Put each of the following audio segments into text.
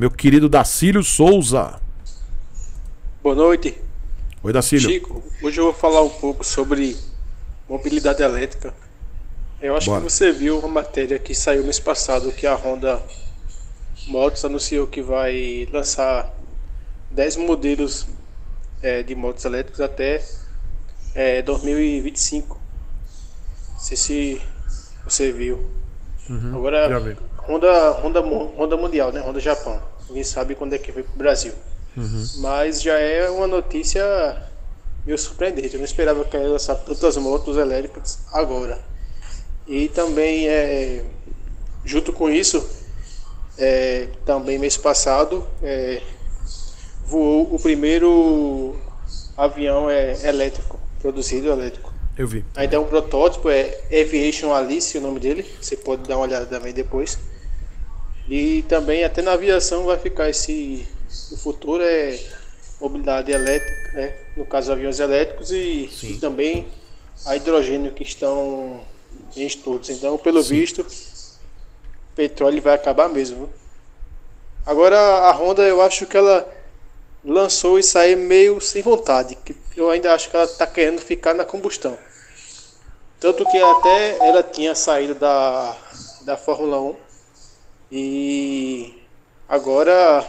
meu querido Dacílio Souza. Boa noite. Oi, Dacílio. Chico, hoje eu vou falar um pouco sobre mobilidade elétrica. Eu acho Bora. que você viu uma matéria que saiu mês passado que a Honda Motos anunciou que vai lançar 10 modelos é, de motos elétricas até é, eh, 2025. Não sei se você viu. Uhum, Agora, Honda, Honda, Honda Mundial, né? Honda Japão. Ninguém sabe quando é que vem pro Brasil. Uhum. Mas já é uma notícia meio surpreendente. Eu não esperava que ela lançar tantas motos elétricas agora. E também, é, junto com isso, é, também mês passado, é, voou o primeiro avião é, elétrico, produzido elétrico. Eu vi. Ainda é um protótipo, é Aviation Alice o nome dele. Você pode dar uma olhada também depois. E também até na aviação vai ficar esse. O futuro é mobilidade elétrica, né? no caso aviões elétricos e, e também a hidrogênio que estão em estudos. Então, pelo Sim. visto, petróleo vai acabar mesmo. Agora a Honda eu acho que ela lançou isso aí meio sem vontade. Eu ainda acho que ela está querendo ficar na combustão. Tanto que até ela tinha saído da, da Fórmula 1 e agora,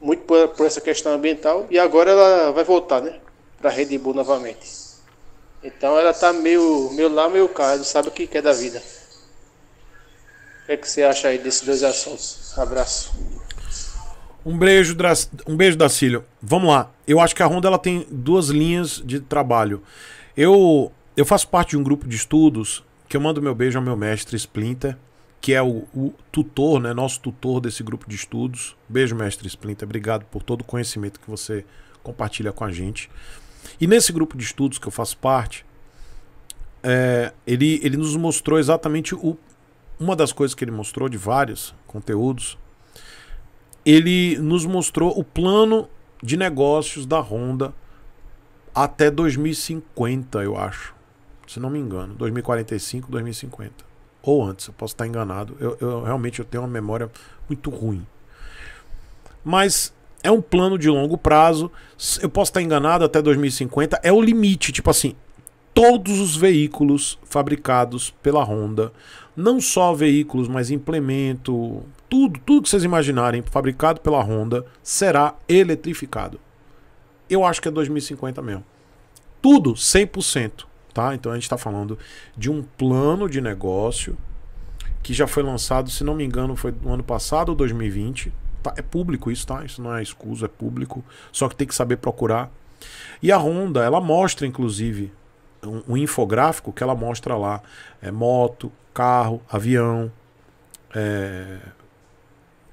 muito por, por essa questão ambiental, e agora ela vai voltar, né? Para Red Bull novamente. Então ela tá meio, meio lá, meio cá, ela sabe o que é da vida. O que, é que você acha aí desses dois assuntos? Abraço. Um beijo, um beijo da Cílio. Vamos lá. Eu acho que a Honda ela tem duas linhas de trabalho. Eu eu faço parte de um grupo de estudos que eu mando meu beijo ao meu mestre Splinter, que é o, o tutor, né, nosso tutor desse grupo de estudos. Beijo, mestre Splinter. Obrigado por todo o conhecimento que você compartilha com a gente. E nesse grupo de estudos que eu faço parte, é, ele, ele nos mostrou exatamente o, uma das coisas que ele mostrou de vários conteúdos. Ele nos mostrou o plano de negócios da Honda até 2050, eu acho se não me engano, 2045, 2050. Ou antes, eu posso estar enganado. Eu, eu realmente eu tenho uma memória muito ruim. Mas é um plano de longo prazo. Eu posso estar enganado até 2050. É o limite, tipo assim, todos os veículos fabricados pela Honda, não só veículos, mas implemento, tudo, tudo que vocês imaginarem fabricado pela Honda será eletrificado. Eu acho que é 2050 mesmo. Tudo 100%. Tá? Então a gente está falando de um plano de negócio que já foi lançado, se não me engano, foi no ano passado ou 2020. Tá? É público isso, tá? Isso não é escuso, é público. Só que tem que saber procurar. E a Honda, ela mostra, inclusive, um, um infográfico que ela mostra lá: é moto, carro, avião, é,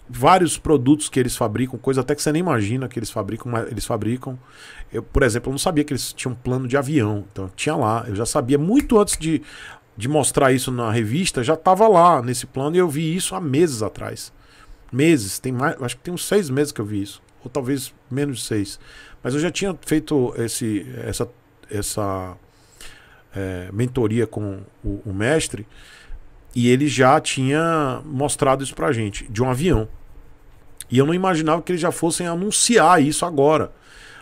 vários produtos que eles fabricam, coisa até que você nem imagina que eles fabricam, mas eles fabricam. Eu, por exemplo, eu não sabia que eles tinham um plano de avião. Então tinha lá, eu já sabia muito antes de, de mostrar isso na revista, já estava lá nesse plano e eu vi isso há meses atrás. Meses, tem mais, acho que tem uns seis meses que eu vi isso, ou talvez menos de seis. Mas eu já tinha feito esse, essa, essa é, mentoria com o, o mestre e ele já tinha mostrado isso pra gente, de um avião. E eu não imaginava que eles já fossem anunciar isso agora.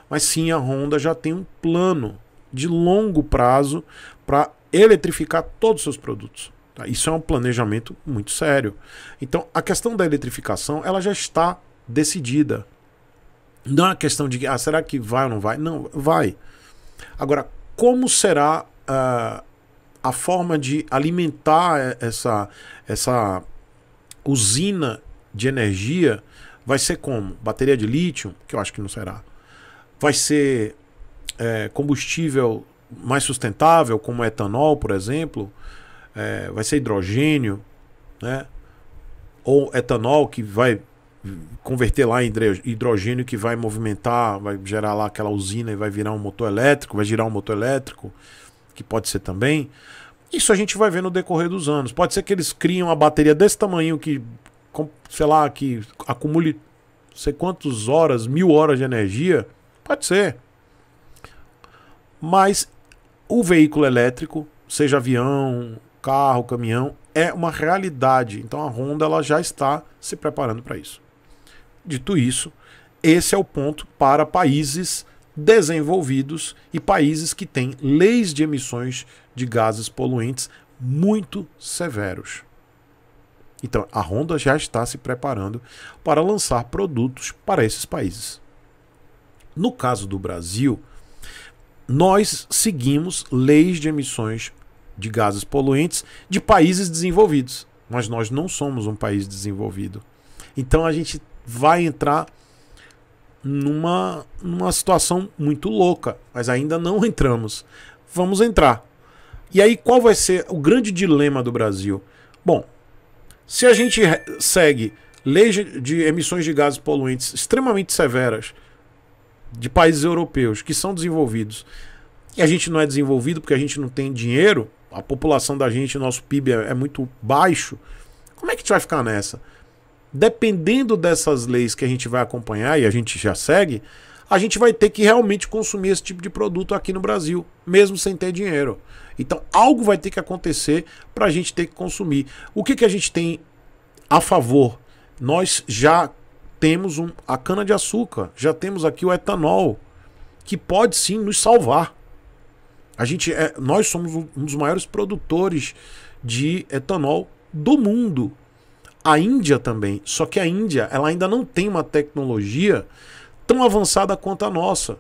Mas sim, a Honda já tem um plano de longo prazo para eletrificar todos os seus produtos. Tá? Isso é um planejamento muito sério. Então, a questão da eletrificação ela já está decidida. Não é uma questão de ah, será que vai ou não vai? Não, vai. Agora, como será uh, a forma de alimentar essa, essa usina de energia vai ser como? Bateria de lítio, que eu acho que não será. Vai ser é, combustível mais sustentável, como etanol, por exemplo. É, vai ser hidrogênio, né? Ou etanol que vai converter lá em hidrogênio que vai movimentar, vai gerar lá aquela usina e vai virar um motor elétrico, vai girar um motor elétrico que pode ser também. Isso a gente vai ver no decorrer dos anos. Pode ser que eles criem uma bateria desse tamanho que, sei lá, que acumule não sei quantas horas, mil horas de energia. Pode ser. Mas o veículo elétrico, seja avião, carro, caminhão, é uma realidade. Então a Honda ela já está se preparando para isso. Dito isso, esse é o ponto para países desenvolvidos e países que têm leis de emissões de gases poluentes muito severos. Então, a Honda já está se preparando para lançar produtos para esses países. No caso do Brasil, nós seguimos leis de emissões de gases poluentes de países desenvolvidos, mas nós não somos um país desenvolvido. Então, a gente vai entrar numa, numa situação muito louca, mas ainda não entramos. Vamos entrar. E aí, qual vai ser o grande dilema do Brasil? Bom, se a gente segue leis de emissões de gases poluentes extremamente severas de países europeus que são desenvolvidos, e a gente não é desenvolvido porque a gente não tem dinheiro, a população da gente, nosso PIB é, é muito baixo, como é que a gente vai ficar nessa? dependendo dessas leis que a gente vai acompanhar e a gente já segue, a gente vai ter que realmente consumir esse tipo de produto aqui no Brasil, mesmo sem ter dinheiro. Então, algo vai ter que acontecer para a gente ter que consumir. O que, que a gente tem a favor? Nós já temos um, a cana-de-açúcar, já temos aqui o etanol, que pode sim nos salvar. A gente é, nós somos um dos maiores produtores de etanol do mundo. A Índia também, só que a Índia ela ainda não tem uma tecnologia tão avançada quanto a nossa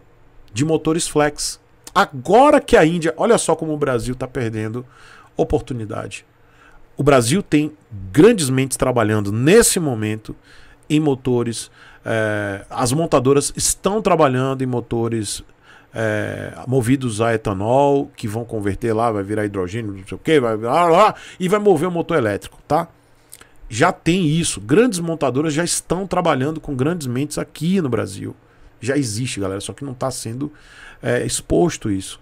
de motores flex. Agora que a Índia, olha só como o Brasil está perdendo oportunidade. O Brasil tem grandes mentes trabalhando nesse momento em motores. É, as montadoras estão trabalhando em motores é, movidos a etanol, que vão converter lá, vai virar hidrogênio, não sei o que, vai lá, lá, e vai mover o motor elétrico, tá? já tem isso. Grandes montadoras já estão trabalhando com grandes mentes aqui no Brasil. Já existe, galera, só que não está sendo é, exposto isso.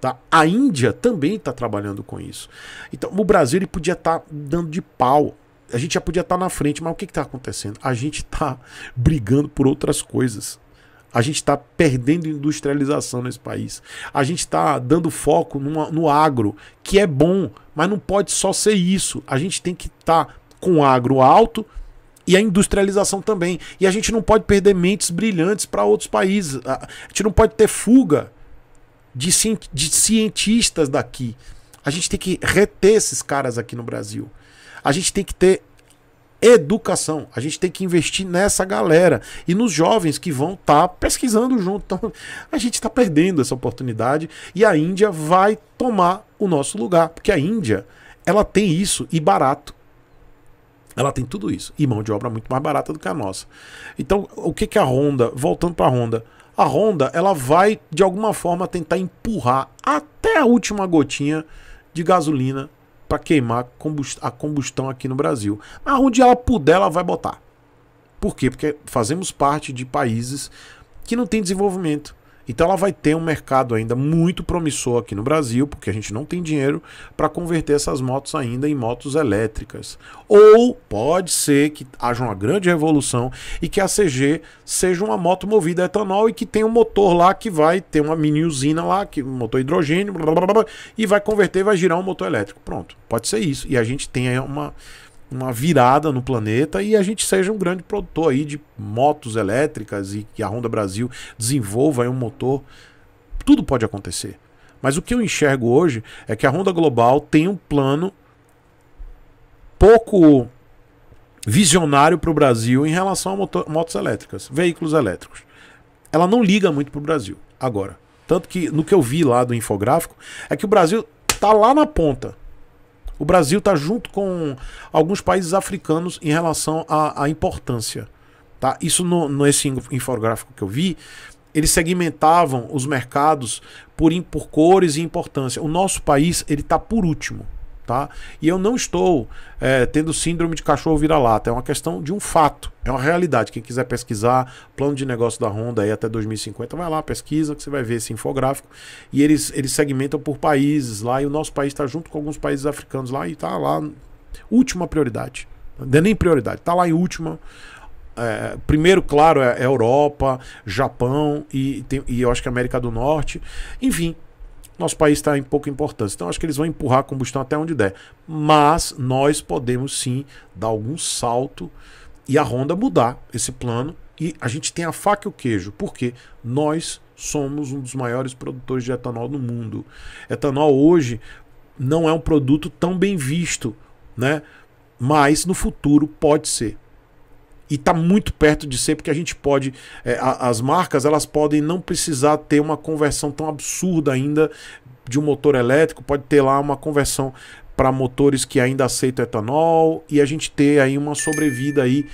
Tá? A Índia também está trabalhando com isso. Então, o Brasil ele podia estar tá dando de pau. A gente já podia estar tá na frente, mas o que está acontecendo? A gente está brigando por outras coisas. A gente está perdendo industrialização nesse país. A gente está dando foco numa, no agro, que é bom, mas não pode só ser isso. A gente tem que estar tá com agro alto e a industrialização também. E a gente não pode perder mentes brilhantes para outros países. A gente não pode ter fuga de, de cientistas daqui. A gente tem que reter esses caras aqui no Brasil. A gente tem que ter educação. A gente tem que investir nessa galera e nos jovens que vão estar tá pesquisando junto. Então, a gente está perdendo essa oportunidade e a Índia vai tomar o nosso lugar, porque a Índia ela tem isso e barato. Ela tem tudo isso. E mão de obra muito mais barata do que a nossa. Então, o que, que a Honda, voltando para a Honda, a Honda ela vai de alguma forma tentar empurrar até a última gotinha de gasolina para queimar a combustão aqui no Brasil. Aonde ela puder, ela vai botar. Por quê? Porque fazemos parte de países que não têm desenvolvimento. Então ela vai ter um mercado ainda muito promissor aqui no Brasil, porque a gente não tem dinheiro para converter essas motos ainda em motos elétricas. Ou pode ser que haja uma grande revolução e que a CG seja uma moto movida a etanol e que tenha um motor lá que vai ter uma mini usina lá, que um motor hidrogênio, blá, blá, blá, e vai converter vai girar um motor elétrico. Pronto, pode ser isso. E a gente tem uma uma virada no planeta e a gente seja um grande produtor aí de motos elétricas e que a Honda Brasil desenvolva um motor. Tudo pode acontecer. Mas o que eu enxergo hoje é que a Honda Global tem um plano pouco visionário para o Brasil em relação a motos elétricas, veículos elétricos. Ela não liga muito para o Brasil agora. Tanto que no que eu vi lá do infográfico é que o Brasil está lá na ponta. O Brasil está junto com alguns países africanos em relação à, à importância. Tá? Isso no, nesse infográfico que eu vi, eles segmentavam os mercados por, por cores e importância. O nosso país ele está por último. Tá? E eu não estou é, tendo síndrome de cachorro vira-lata. É uma questão de um fato, é uma realidade. Quem quiser pesquisar, plano de negócio da Honda aí até 2050, vai lá, pesquisa, que você vai ver esse infográfico. E eles, eles segmentam por países lá, e o nosso país está junto com alguns países africanos lá, e está lá, última prioridade. Não é nem prioridade, está lá em última. É, primeiro, claro, é, é, Europa, Japão e, tem, e eu acho que América do Norte. Enfim, nosso país está em pouca importância. Então acho que eles vão empurrar a combustão até onde der. Mas nós podemos sim dar algum salto e a Honda mudar esse plano. E a gente tem a faca e o queijo, porque nós somos um dos maiores produtores de etanol no mundo. Etanol hoje não é um produto tão bem visto, né? Mas no futuro pode ser e está muito perto de ser, porque a gente pode, é, a, as marcas elas podem não precisar ter uma conversão tão absurda ainda de um motor elétrico, pode ter lá uma conversão para motores que ainda aceitam etanol e a gente ter aí uma sobrevida aí,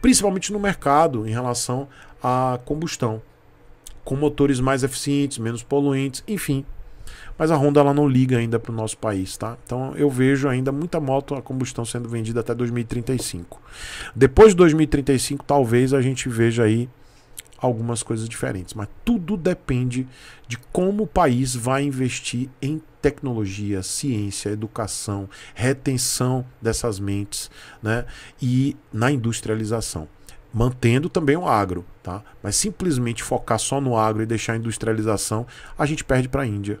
principalmente no mercado em relação à combustão, com motores mais eficientes, menos poluentes, enfim, mas a Honda ela não liga ainda para o nosso país, tá? Então eu vejo ainda muita moto a combustão sendo vendida até 2035. Depois de 2035, talvez a gente veja aí algumas coisas diferentes, mas tudo depende de como o país vai investir em tecnologia, ciência, educação, retenção dessas mentes, né? E na industrialização, mantendo também o agro, tá? Mas simplesmente focar só no agro e deixar a industrialização, a gente perde para a Índia,